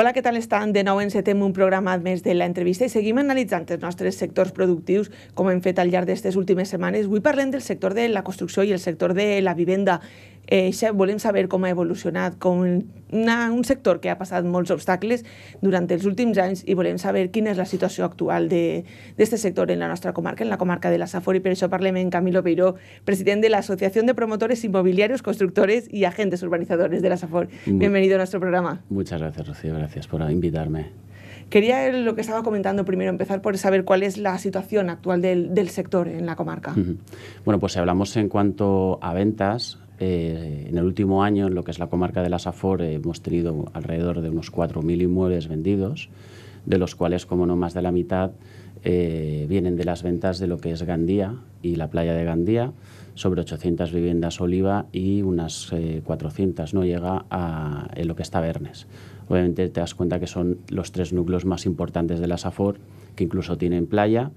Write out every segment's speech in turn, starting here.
Hola, què tal estan? De nou encetem un programa més de la entrevista i seguim analitzant els nostres sectors productius com hem fet al llarg d'aquestes últimes setmanes. Avui parlem del sector de la construcció i el sector de la vivenda. eh, a saber com ha evolucionado... com un sector que ha muchos obstáculos... ...durante durant els últims ...y i a saber quién es la situación actual ...de este sector en la nostra comarca, en la comarca de la Safor, ...y per això parlem en Camilo Peiró, ...presidente de la Asociación de Promotores Inmobiliarios, Constructores y Agentes Urbanizadores de la Safor. Bienvenido a nuestro programa. Muchas gracias, Rocío. Gracias por invitarme. Quería lo que estaba comentando primero, empezar por saber cuál es la situación actual del, sector en la comarca. Bueno, pues si hablamos en cuanto a ventas, eh, en el último año, en lo que es la comarca de la Safor, hemos tenido alrededor de unos 4.000 inmuebles vendidos, de los cuales, como no más de la mitad, eh, vienen de las ventas de lo que es Gandía y la playa de Gandía, sobre 800 viviendas Oliva y unas 400, eh, no llega a lo que está Bernes. Obviamente te das cuenta que son los tres núcleos más importantes de la Safor, que incluso tienen playa.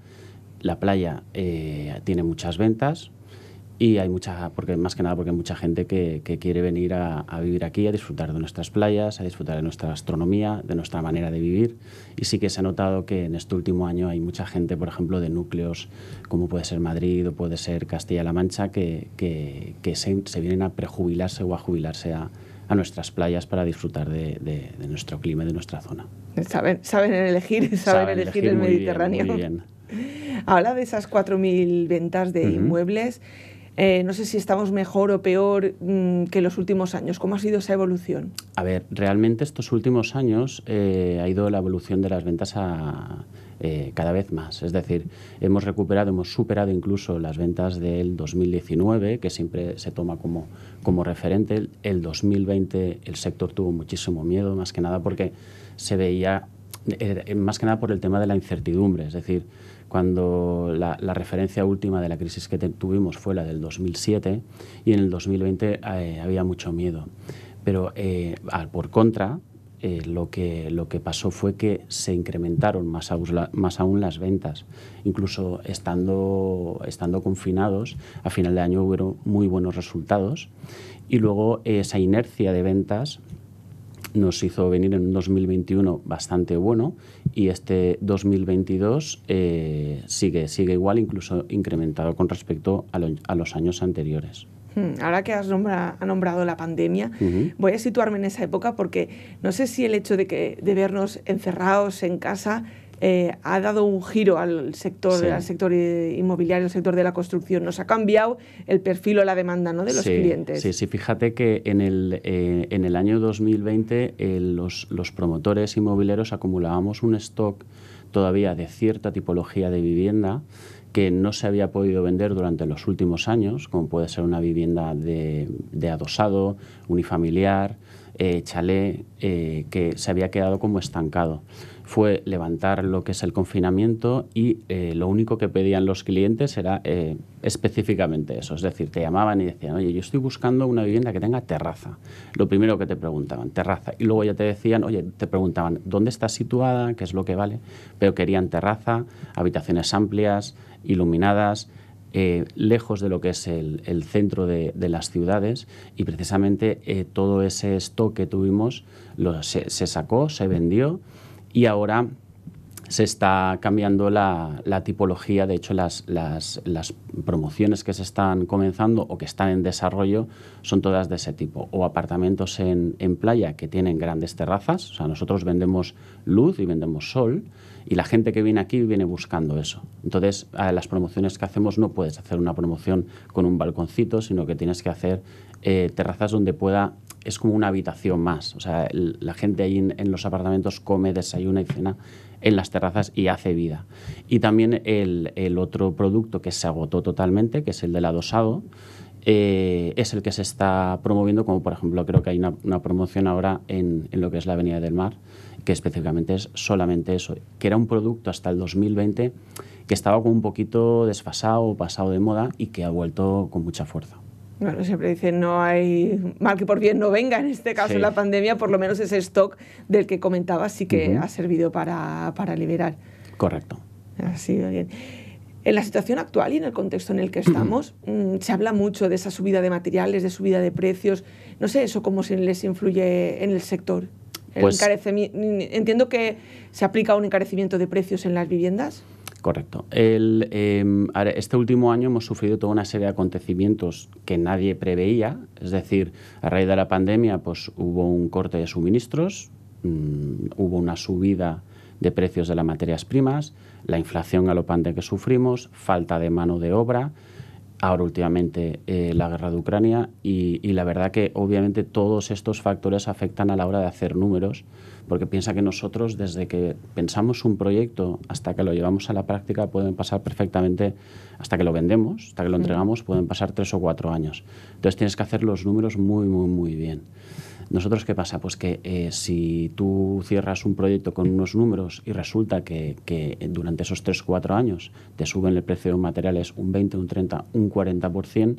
La playa tiene muchas ventas, y hay mucha, porque más que nada porque hay mucha gente que, que quiere venir a, vivir aquí, a disfrutar de nuestras playas, a disfrutar de nuestra gastronomía, de nuestra manera de vivir. Y sí que se ha notado que en este último año hay mucha gente, por ejemplo, de núcleos como puede ser Madrid o puede ser Castilla-La Mancha, que, que, se, vienen a prejubilarse o a jubilarse a, a nuestras playas para disfrutar de, de, nuestro clima de nuestra zona. Saben, saben elegir, saben, elegir, el Mediterráneo. Muy bien, Habla de esas 4.000 ventas de inmuebles. Eh, no sé si estamos mejor o peor mm, que los últimos años. ¿Cómo ha sido esa evolución? A ver, realmente estos últimos años eh, ha ido la evolución de las ventas eh, cada vez más. Es decir, hemos recuperado, hemos superado incluso las ventas del 2019, que siempre se toma como, como referente. El 2020 el sector tuvo muchísimo miedo, más que nada porque se veía eh, eh, más que nada por el tema de la incertidumbre, es decir, cuando la, referencia última de la crisis que tuvimos fue la del 2007 y en el 2020 eh, había mucho miedo. Pero por contra, lo, que, lo que pasó fue que se incrementaron más, más aún las ventas. Incluso estando, estando confinados, a final de año hubo muy buenos resultados y luego esa inercia de ventas nos hizo venir en un 2021 bastante bueno y este 2022 eh, sigue, sigue igual, incluso incrementado con respecto a, los años anteriores. Hmm, ahora que has ha nombrado la pandemia, voy a situarme en esa época porque no sé si el hecho de, que, de vernos encerrados en casa eh, ha dado un giro al sector, al sector inmobiliario, al sector de la construcción. Nos ha cambiado el perfil o la demanda ¿no? de los clientes. Sí, sí, fíjate que en el, eh, en el año 2020 eh, los, promotores inmobiliarios acumulábamos un stock todavía de cierta tipología de vivienda que no se había podido vender durante los últimos años, como puede ser una vivienda de, adosado, unifamiliar, chalé... chalet, que se había quedado como estancado fue levantar lo que es el confinamiento y eh, lo único que pedían los clientes era eh, específicamente eso. Es decir, te llamaban y decían, oye, yo estoy buscando una vivienda que tenga terraza. Lo primero que te preguntaban, terraza. Y luego ya te decían, oye, te preguntaban, ¿dónde está situada? ¿Qué es lo que vale? Pero querían terraza, habitaciones amplias, iluminadas. Eh, lejos de lo que es el, centro de, las ciudades y precisamente todo ese stock que tuvimos se sacó, se vendió y ahora se está cambiando la, tipología, de hecho las, las, promociones que se están comenzando o que están en desarrollo son todas de ese tipo, o apartamentos en, playa que tienen grandes terrazas, o sea, nosotros vendemos luz y vendemos sol, y la gente que viene aquí viene buscando eso. Entonces, a las promociones que hacemos no puedes hacer una promoción con un balconcito, sino que tienes que hacer eh, terrazas donde pueda es como una habitación más. O sea, la gente ahí en, los apartamentos come, desayuna y cena en las terrazas y hace vida. Y también el, otro producto que se agotó totalmente, que es el del adosado, eh, es el que se está promoviendo, como por ejemplo creo que hay una, promoción ahora en, lo que es la Avenida del Mar, que específicamente es solamente eso, que era un producto hasta el 2020 que estaba como un poquito desfasado, pasado de moda y que ha vuelto con mucha fuerza. Bueno, siempre dicen, no hay mal que por bien no venga. En este caso, la pandemia, por lo menos ese stock del que comentaba, sí que ha servido para, liberar. Correcto. Ha bien. En la situación actual y en el contexto en el que estamos, mm, se habla mucho de esa subida de materiales, de subida de precios. No sé eso cómo se les influye en el sector. Pues entiendo que se aplica un encarecimiento de precios en las viviendas. Correcto. Em, este último año hemos sufrido toda una serie de acontecimientos que nadie preveía, es decir, a raíz de la pandemia pues, hubo un corte de suministros, mm, hubo una subida de precios de las materias primas, la inflación galopante que sufrimos, falta de mano de obra, ahora últimamente eh, la guerra de Ucrania y la verdad que obviamente todos estos factores afectan a la hora de hacer números porque piensa que nosotros desde que pensamos un proyecto hasta que lo llevamos a la práctica pueden pasar perfectamente, hasta que lo vendemos, hasta que lo entregamos, pueden pasar tres o cuatro años. Entonces tienes que hacer los números muy, muy, muy bien. Nosotros, ¿qué pasa? Pues que eh, si tú cierras un proyecto con unos números y resulta que, durante esos tres o cuatro años te suben el precio de materiales un 20, un 30, un 40%,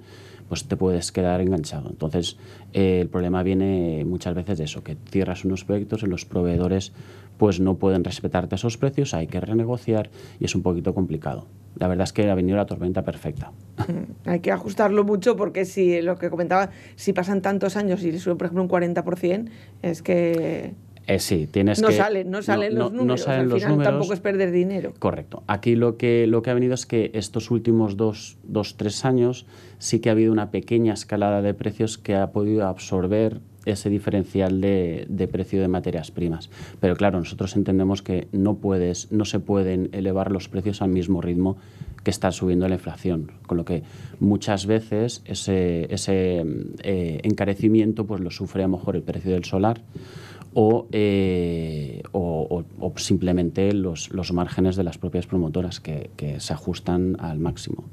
pues te puedes quedar enganchado. Entonces, eh, el problema viene muchas veces de eso, que cierras unos proyectos y los proveedores pues no pueden respetarte esos precios, hay que renegociar y es un poquito complicado. La verdad es que ha venido la tormenta perfecta. Mm, hay que ajustarlo mucho porque si lo que comentaba, si pasan tantos años y sube por ejemplo un 40%, es que... Eh, tienes no Sale, no salen los números, no los números. tampoco es perder dinero. Correcto. Aquí lo que, lo que ha venido es que estos últimos dos, tres años sí que ha habido una pequeña escalada de precios que ha podido absorber ese diferencial de, precio de materias primas. Pero claro, nosotros entendemos que no puedes, no se pueden elevar los precios al mismo ritmo que está subiendo la inflación, con lo que muchas veces ese, ese eh, encarecimiento pues lo sufre a lo mejor el precio del solar eh, o, simplemente los, márgenes de las propias promotoras que, se ajustan al máximo.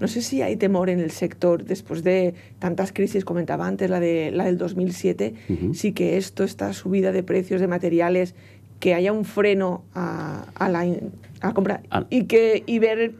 No sé si hay temor en el sector después de tantas crisis, comentaba antes la, de, la del 2007, si que esto, esta subida de precios de materiales, que haya un freno a, a la, compra ah. y, que, y ver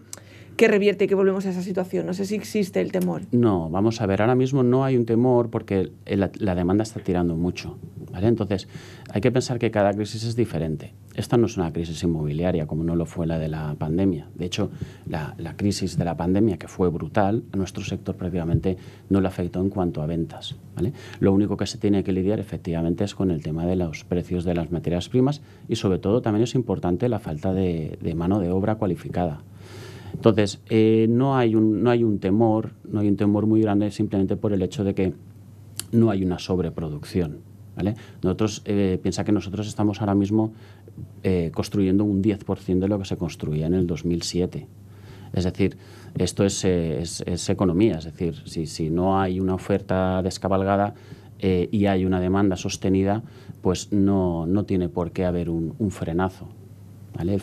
que revierte y que volvemos a esa situación? No sé si existe el temor. No, vamos a ver, ahora mismo no hay un temor porque la, demanda está tirando mucho. ¿vale? Entonces, hay que pensar que cada crisis es diferente. Esta no es una crisis inmobiliaria como no lo fue la de la pandemia. De hecho, la, crisis de la pandemia, que fue brutal, a nuestro sector prácticamente no le afectó en cuanto a ventas. ¿vale? Lo único que se tiene que lidiar efectivamente es con el tema de los precios de las materias primas y sobre todo también es importante la falta de mano de obra cualificada. Entonces, eh, no, hay un, no hay un temor, no hay un temor muy grande simplemente por el hecho de que no hay una sobreproducción. ¿vale? Nosotros, eh, piensa que nosotros estamos ahora mismo eh, construyendo un 10% de lo que se construía en el 2007. Es decir, esto es, es, economía, es decir, si, si, no hay una oferta descabalgada y hay una demanda sostenida, pues no, no tiene por qué haber un frenazo. El,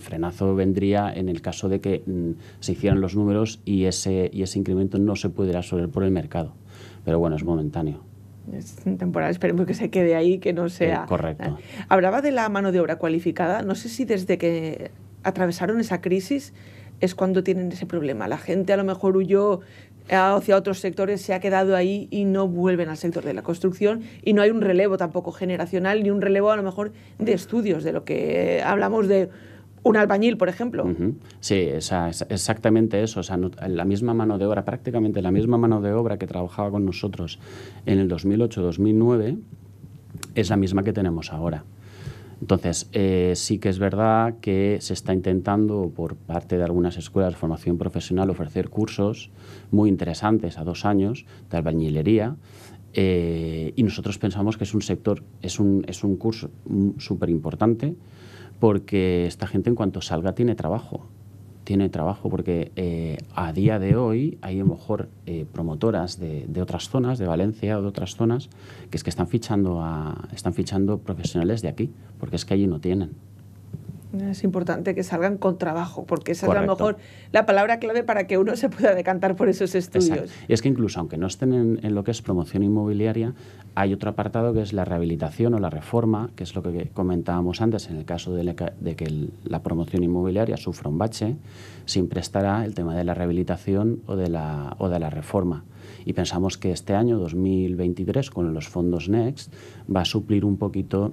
frenazo, vendría en el caso de que mm, se hicieran los números y ese, incremento no se pudiera absorber por el mercado. Pero bueno, es momentáneo es temporal, esperemos que se quede ahí, que no eh, sea. correcto. Hablaba de la mano de obra cualificada. No sé si desde que atravesaron esa crisis es cuando tienen ese problema. La gente a lo mejor huyó hacia otros sectores se ha quedado ahí y no vuelven al sector de la construcción y no hay un relevo tampoco generacional ni un relevo a lo mejor de estudios, de lo que hablamos de un albañil, por ejemplo. Sí, exactamente eso. O sea, la misma mano de obra, prácticamente la misma mano de obra que trabajaba con nosotros en el 2008-2009 es la misma que tenemos ahora. Entonces, eh, sí que es verdad que se está intentando por parte de algunas escuelas de formación profesional ofrecer cursos muy interesantes a dos años de albañilería. Eh, y nosotros pensamos que es un sector, es un, es un curso súper importante porque esta gente en cuanto salga tiene trabajo tiene trabajo, porque eh, a día de hoy hay a lo mejor eh, promotoras de, otras zonas, de Valencia o de otras zonas, que es que están fichando, están fichando profesionales de aquí, porque es que allí no tienen. Es importante que salgan con trabajo, porque esa es a lo mejor la palabra clave para que uno se pueda decantar por esos estudios. Exacto. Y es que incluso aunque no estén en, lo que es promoción inmobiliaria, hay otro apartado que es la rehabilitación o la reforma, que es lo que comentábamos antes en el caso de, que la promoción inmobiliaria sufra un bache, siempre estará el tema de la rehabilitación o de la, o de la reforma y pensamos que este año 2023 con los fondos Next va a suplir un poquito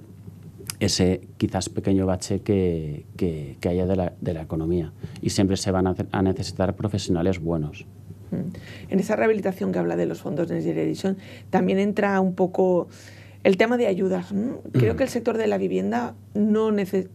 ese quizás pequeño bache que, que, haya de la, de la, economía. Y siempre se van a, necesitar profesionales buenos. Mm. En esa rehabilitación que habla de los fondos de Generation, también entra un poco el tema de ayudas. Creo mm. que el sector de la vivienda no necesita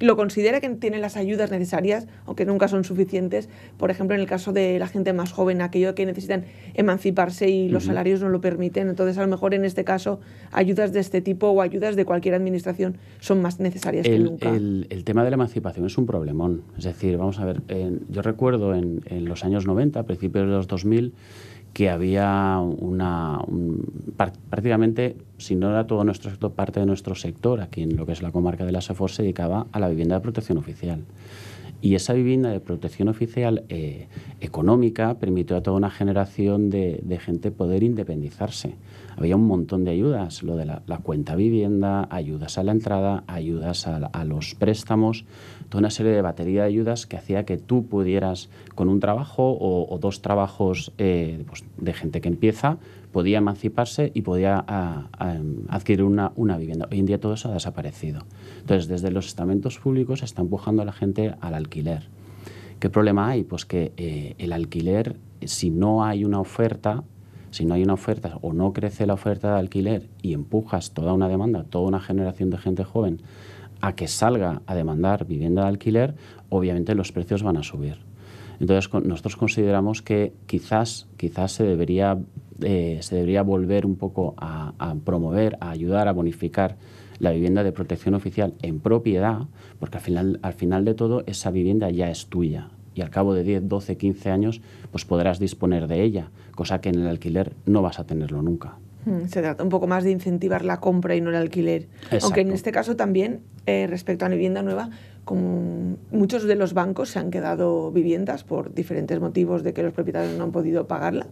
lo considera que tiene las ayudas necesarias, aunque nunca son suficientes. Por ejemplo, en el caso de la gente más joven, aquello que necesitan emanciparse y los salarios no lo permiten. Entonces, a lo mejor en este caso, ayudas de este tipo o ayudas de cualquier administración son más necesarias que nunca. El, tema de la emancipación es un problemón. Es decir, vamos a ver, yo recuerdo en, en los años 90, a principios de los 2000, que había una prácticamente, si no era todo nuestro sector, parte de nuestro sector, aquí en lo que es la comarca de la Safor, se dedicaba a la vivienda de protección oficial. Y esa vivienda de protección oficial eh, económica permitió a toda una generación de, gente poder independizarse. Había un montón de ayudas, lo de la, cuenta vivienda, ayudas a la entrada, ayudas a los préstamos, una serie de batería de ayudas que hacía que tú pudieras, con un trabajo o, dos trabajos eh, pues, de gente que empieza, podía emanciparse y podía ah, ah, adquirir una, vivienda. Hoy en día todo eso ha desaparecido. Entonces, desde los estamentos públicos se está empujando a la gente al alquiler. ¿Qué problema hay? Pues que eh, el alquiler, si no hay una oferta, si no hay una oferta o no crece la oferta de alquiler y empujas toda una demanda, toda una generación de gente joven a que salga a demandar vivienda de alquiler, obviamente los precios van a subir. Entonces nosotros consideramos que quizás, quizás se, debería, eh, se debería volver un poco a, promover, a ayudar, a bonificar la vivienda de protección oficial en propiedad, porque al final, al final de todo esa vivienda ya es tuya y al cabo de 10, 12, 15 años pues podrás disponer de ella, cosa que en el alquiler no vas a tenerlo nunca. Mm, se trata un poco más de incentivar la compra y no el alquiler. Aunque en este caso también, eh, respecto a la vivienda nueva, como muchos de los bancos se han quedado viviendas por diferentes motivos de que los propietarios no han podido pagarla.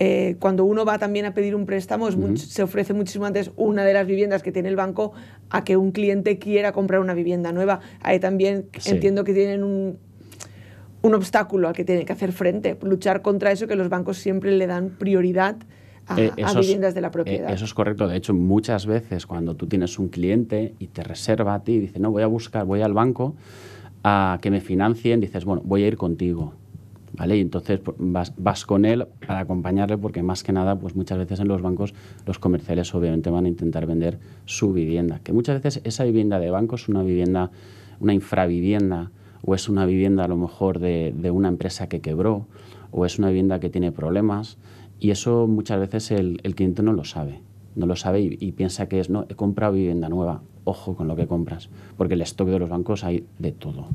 Eh, cuando uno va también a pedir un préstamo, se ofrece muchísimo antes una de las viviendas que tiene el banco a que un cliente quiera comprar una vivienda nueva. Ahí también entiendo que tienen un, un obstáculo al que tienen que hacer frente, luchar contra eso que los bancos siempre le dan prioridad eh, viviendas de la eh, propiedad. eso es correcto. De hecho, muchas veces cuando tú tienes un cliente y te reserva a ti y dice, no, voy a buscar, voy al banco a que me financien, dices, bueno, voy a ir contigo. ¿Vale? Y entonces pues, vas, con él para acompañarle porque más que nada, pues muchas veces en los bancos los comerciales obviamente van a intentar vender su vivienda, que muchas veces esa vivienda de banco es una vivienda, una infravivienda o es una vivienda a lo mejor de, de una empresa que quebró o es una vivienda que tiene problemas. Y eso muchas veces el, cliente no lo sabe, no lo sabe y, piensa que es, no, he comprado vivienda nueva, ojo con lo que compras, porque el stock de los bancos hay de todo.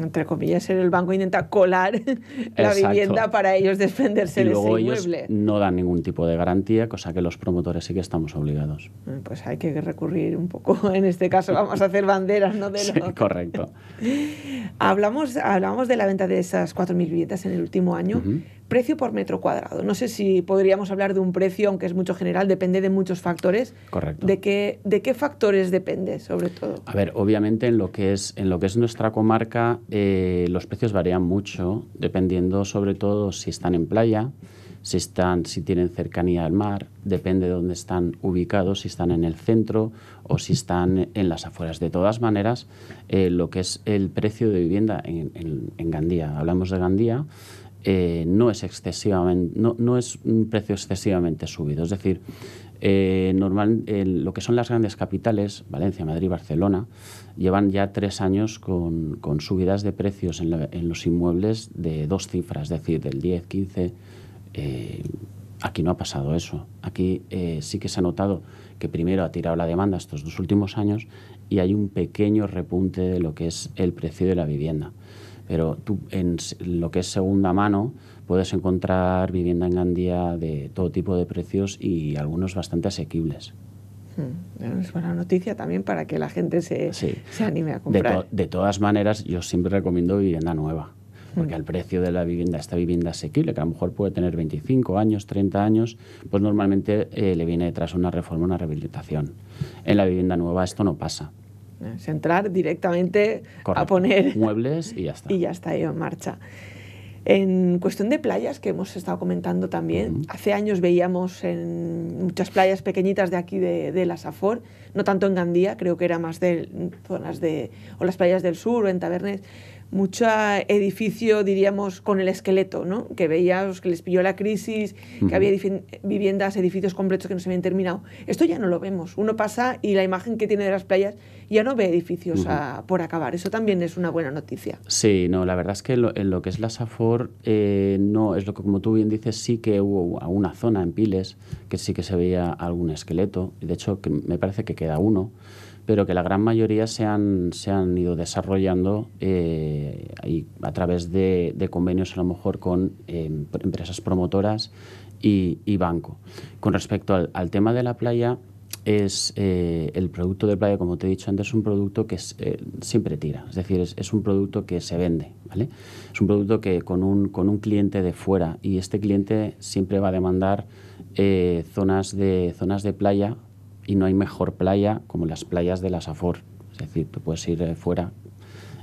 Entre comillas, el banco intenta colar la vivienda para ellos desprenderse de ese inmueble. no dan ningún tipo de garantía, cosa que los promotores sí que estamos obligados. Mm, pues hay que recurrir un poco, en este caso vamos a hacer banderas, ¿no? sí, correcto. hablamos, hablamos de la venta de esas 4.000 viviendas en el último año precio por metro cuadrado. No sé si podríamos hablar de un precio, aunque es mucho general, depende de muchos factores. Correcto. ¿De qué, de qué factores depende, sobre todo? A ver, obviamente en lo que es, en lo que es nuestra comarca, eh, los precios varían mucho, dependiendo sobre todo si están en playa, si, están, si tienen cercanía al mar, depende de dónde están ubicados, si están en el centro o si están en las afueras. De todas maneras, eh, lo que es el precio de vivienda en, en, en Gandía, hablamos de Gandía, eh, no, es excesivamente, no, es un precio excesivamente subido. Es decir, eh, normal, eh, lo que son las grandes capitales, Valencia, Madrid, Barcelona, llevan ya tres años con, subidas de precios en, en, los inmuebles de dos cifras, es decir, del 10, 15. aquí no ha pasado eso. Aquí sí que se ha notado que primero ha tirado la demanda estos dos últimos años y hay un pequeño repunte de lo que es el precio de la vivienda pero tú en lo que es segunda mano puedes encontrar vivienda en Gandía de todo tipo de precios y algunos bastante asequibles. Hmm, es buena noticia también para que la gente se, anime a comprar. De, todas maneras, yo siempre recomiendo vivienda nueva, porque hmm. al precio de la vivienda, esta vivienda asequible, que a lo mejor puede tener 25 años, 30 años, pues normalmente eh, le viene detrás una reforma, una rehabilitación. En la vivienda nueva esto no pasa. Es eh, entrar directamente a poner muebles y ya está. Y ya está en marcha. En cuestión de playas, que hemos estado comentando también, hace años veíamos en muchas playas pequeñitas de aquí de, de la Safor, no tanto en Gandía, creo que era más de zonas de, o las playas del sur o en Tabernes, mucho edificio, diríamos, con el esqueleto, ¿no? Que veías que les pilló la crisis, que había viviendas, edificios completos que no se habían terminado. Esto ya no lo vemos. Uno pasa y la imagen que tiene de las playas ya no ve edificios por acabar. Eso también es una buena noticia. Sí, no, la verdad es que en lo, que es la SAFOR, eh, no, es lo que como tú bien dices, sí que hubo una zona en Piles que sí que se veía algún esqueleto, de hecho que me parece que queda uno pero que la gran mayoría se han, se han ido desarrollando eh, a través de, convenios a lo mejor con em, empresas promotoras y, banco. Con respecto al, al tema de la playa, es eh, el producto de playa, como te he dicho antes, es un producto que es, eh, siempre tira, es decir, es, un producto que se vende, ¿vale? Es un producto que con un, cliente de fuera y este cliente siempre va a demandar eh, zonas, de, zonas de playa y no hay mejor playa como las playas de La Afor, es decir, tú puedes ir fuera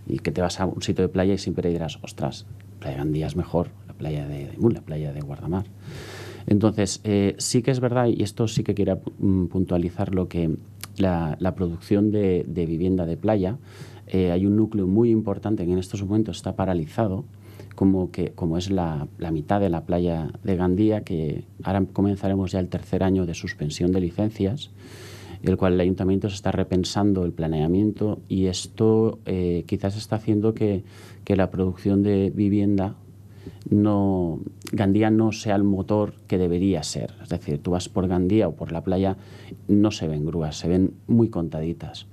y que te vas a un sitio de playa y siempre dirás, ostras, Playa Gandía es mejor, la playa de, mula la playa de Guardamar. Entonces, eh, sí que es verdad, y esto sí que quiero mm, puntualizar lo que la, producción de, vivienda de playa, eh, hay un núcleo muy importante que en estos momentos está paralizado, como, que, como es la, mitad de la playa de Gandía, que ahora comenzaremos ya el tercer año de suspensión de licencias, el cual el ayuntamiento se está repensando el planeamiento y esto eh, quizás está haciendo que la producción de vivienda no, Gandía no sea el motor que debería ser. Es decir, tú vas por Gandía o por la playa, no se ven grúas, se ven muy contaditas.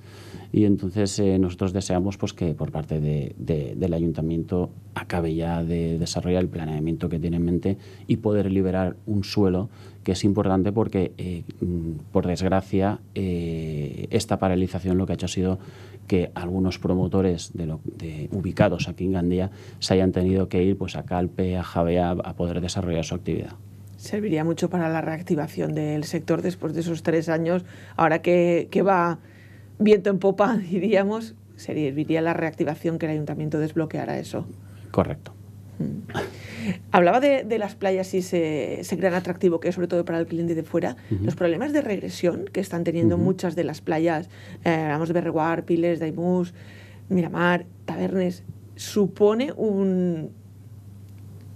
Y entonces eh, nosotros deseamos pues, que por parte del ayuntamiento acabe ya de desarrollar el planeamiento que tiene en mente y poder liberar un suelo que es importante porque, eh, mm, por desgracia, eh, esta paralización lo que ha hecho ha sido que algunos promotores de lo, ubicados aquí en Gandía se hayan tenido que ir pues, a Calpe, a Javea, a poder desarrollar su actividad serviría mucho para la reactivación del sector después de esos tres años, ahora que, que, va viento en popa, diríamos, serviría la reactivación que el ayuntamiento desbloqueara eso. Correcto. Mm. Hablaba de, las playas y ese, gran atractivo que es sobre todo para el cliente de fuera. Los problemas de regresión que están teniendo muchas de las playas, eh, vamos de Berreguar, Piles, Daimus, Miramar, Tabernes, supone un,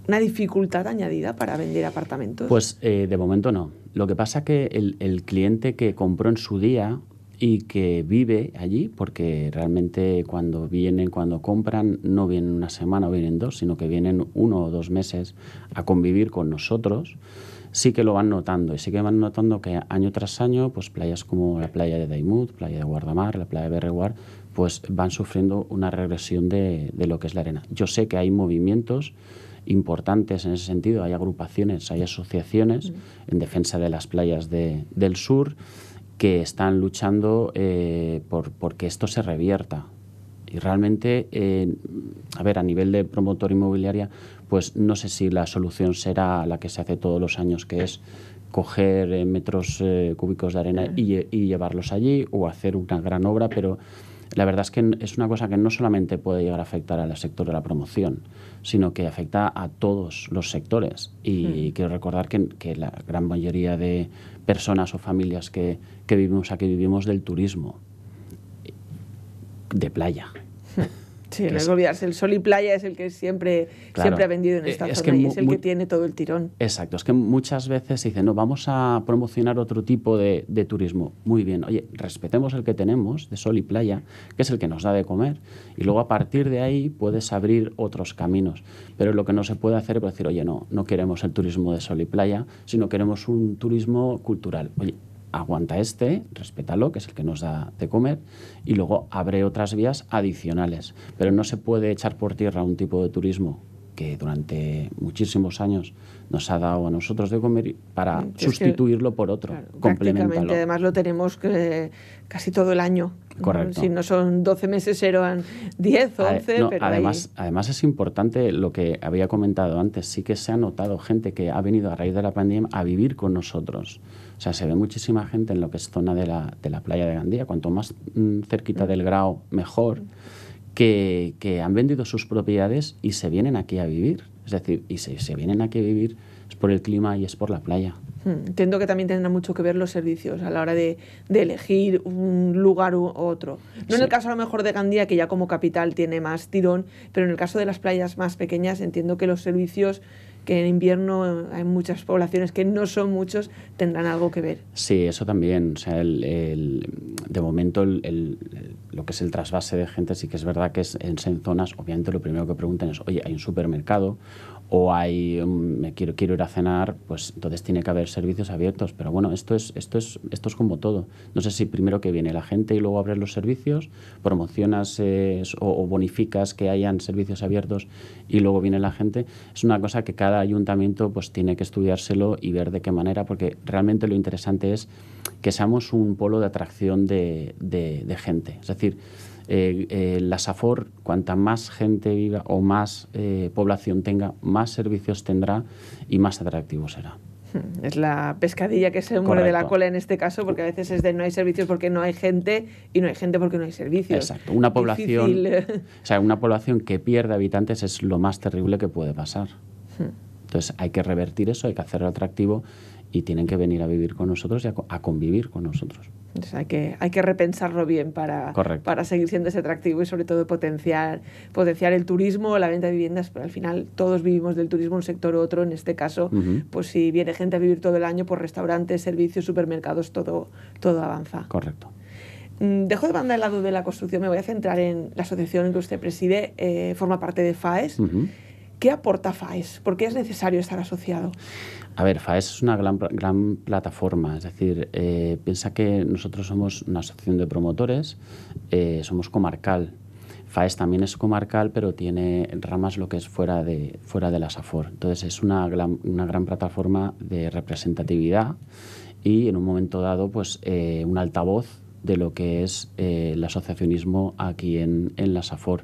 una dificultad añadida para vender apartamentos. Pues eh, de momento no. Lo que pasa es que el cliente que compró en su día y que vive allí, porque realmente cuando vienen, cuando compran, no vienen una semana o vienen dos, sino que vienen uno o dos meses a convivir con nosotros, sí que lo van notando y sí que van notando que año tras año, pues playas como la playa de Daimut, playa de Guardamar, la playa de Berreguar, pues van sufriendo una regresión de, de lo que es la arena. Yo sé que hay movimientos importantes en ese sentido, hay agrupaciones, hay asociaciones mm. en defensa de las playas de, del sur que están luchando eh, por, esto se revierta. Y realmente, eh, a ver, a nivel de promotor inmobiliaria, pues no sé si la solución será la que se hace todos los años, que es coger eh, metros cúbicos de arena y, y llevarlos allí o hacer una gran obra, pero la verdad es que es una cosa que no solamente puede llegar a afectar al sector de la promoción, sino que afecta a todos los sectores. Y hmm. quiero recordar que, la gran mayoría de personas o familias que, que vivimos aquí vivimos del turismo de playa. Sí, no es olvidarse, el sol y playa es el que siempre, siempre ha vendido en eh, esta zona y es el que tiene todo el tirón. Exacto, es que muchas veces se dice, no, vamos a promocionar otro tipo de, turismo. Muy bien, oye, respetemos el que tenemos de sol y playa, que es el que nos da de comer, y luego a partir de ahí puedes abrir otros caminos. Pero lo que no se puede hacer es decir, oye, no, no queremos el turismo de sol y playa, sino queremos un turismo cultural. Oye, aguanta este, respétalo, que es el que nos da de comer, y luego abre otras vías adicionales. Pero no se puede echar por tierra un tipo de turismo que durante muchísimos años nos ha dado a nosotros de comer para sustituirlo por otro, complementarlo. Además lo tenemos casi todo el año. Correcto. Si no son 12 meses, eran 10, 11. E, además, además es importante lo que había comentado antes. Sí que se ha notado gente que ha venido a raíz de la pandemia a vivir con nosotros. O sea, se ve muchísima gente en lo que es zona de la, playa de Gandía. Cuanto más mm, cerquita del Grao, mejor. Que, han vendido sus propiedades y se vienen aquí a vivir. Es decir, y se, se vienen aquí a vivir es por el clima y es por la playa. Hmm. Entiendo que también tendrá mucho que ver los servicios a la hora de, elegir un lugar u otro. No en el caso a lo mejor de Gandía, que ya como capital tiene más tirón, pero en el caso de las playas más pequeñas entiendo que los servicios que en invierno hay muchas poblaciones que no son muchos, tendrán algo que ver. Sí, eso también. O sea, el, de momento el, lo que es el trasvase de gente sí que es verdad que es en, en zonas, obviamente lo primero que preguntan es, oye, ¿hay un supermercado? o hay um, me quiero quiero ir a cenar, pues entonces tiene que haber servicios abiertos, pero bueno, esto es esto es esto es como todo. No sé si primero que viene la gente y luego abres los servicios, promocionas o, bonificas que hayan servicios abiertos y luego viene la gente. Es una cosa que cada ayuntamiento pues tiene que estudiárselo y ver de qué manera, porque realmente lo interesante es que seamos un polo de atracción de, gente. Es decir, eh, eh, la SAFOR, cuanta más gente viva o más eh, población tenga, más servicios tendrá y más atractivo será. Hmm, es la pescadilla que se muere de la cola en este caso, porque a veces es de no hay servicios porque no hay gente y no hay gente porque no hay servicios. Exacto. Una población, sea, una población que pierde habitantes es lo más terrible que puede pasar. Hmm. Entonces hay que revertir eso, hay que hacerlo atractivo y tienen que venir a vivir con nosotros y a, convivir con nosotros. hay que, hay que repensarlo bien para, para seguir siendo ese atractivo y sobre todo potenciar, potenciar el turismo, la venta de viviendas, pero al final todos vivimos del turismo un sector u otro, en este caso, pues si viene gente a vivir todo el año, por pues restaurantes, servicios, supermercados, todo, todo avanza. Correcto. Mm, dejo de banda el lado de la construcción, me voy a centrar en la asociación en que usted preside, eh, forma parte de FAES. ¿Qué aporta FAES? ¿Por qué es necesario estar asociado? A ver, FAES es una gran, gran plataforma, es decir, eh, piensa que nosotros somos una asociación de promotores, eh, somos comarcal. FAES también es comarcal, pero tiene ramas lo que es fuera de, fuera de la SAFOR. Entonces es una gran, una gran plataforma de representatividad y en un momento dado pues eh, un altavoz de lo que es el asociacionismo aquí en, en la SAFOR.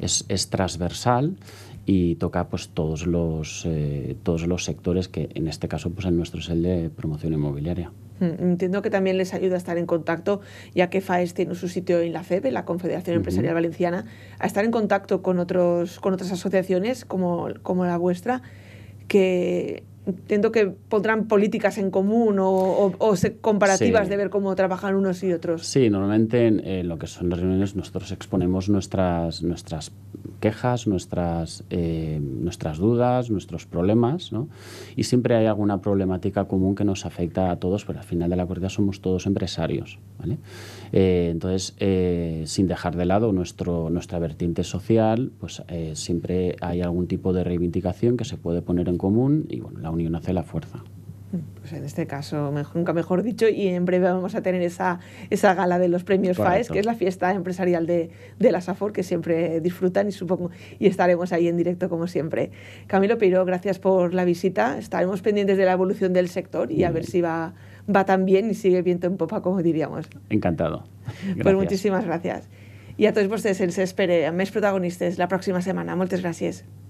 Es, es transversal y toca pues todos los eh, todos los sectores que en este caso pues el nuestro es el de promoción inmobiliaria. Mm, entiendo que también les ayuda a estar en contacto, ya que FAES tiene su sitio en la FEB, la Confederación Empresarial Valenciana, a estar en contacto con otros con otras asociaciones como, como la vuestra que entiendo que pondrán políticas en común o, comparativas de ver cómo trabajan unos y otros. Sí, normalmente en, lo que son las reuniones nosotros exponemos nuestras, nuestras quejas, nuestras, eh, nuestras dudas, nuestros problemas, ¿no? Y siempre hay alguna problemática común que nos afecta a todos, pero al final de la corrida somos todos empresarios, ¿vale? Eh, entonces, eh, sin dejar de lado nuestro, nuestra vertiente social, pues siempre hay algún tipo de reivindicación que se puede poner en común y, bueno, la unión hace la fuerza. Pues en este caso, mejor, nunca mejor dicho, y en breve vamos a tener esa, esa gala de los premios FAES, que es la fiesta empresarial de, de la SAFOR, que siempre disfrutan y supongo, y estaremos ahí en directo como siempre. Camilo piro gracias por la visita. Estaremos pendientes de la evolución del sector y a ver si va, va tan bien y sigue viento en popa, como diríamos. Encantado. Pues muchísimas gracias. Y a todos vosotros, se espere MES Protagonistas la próxima semana. Muchas gracias.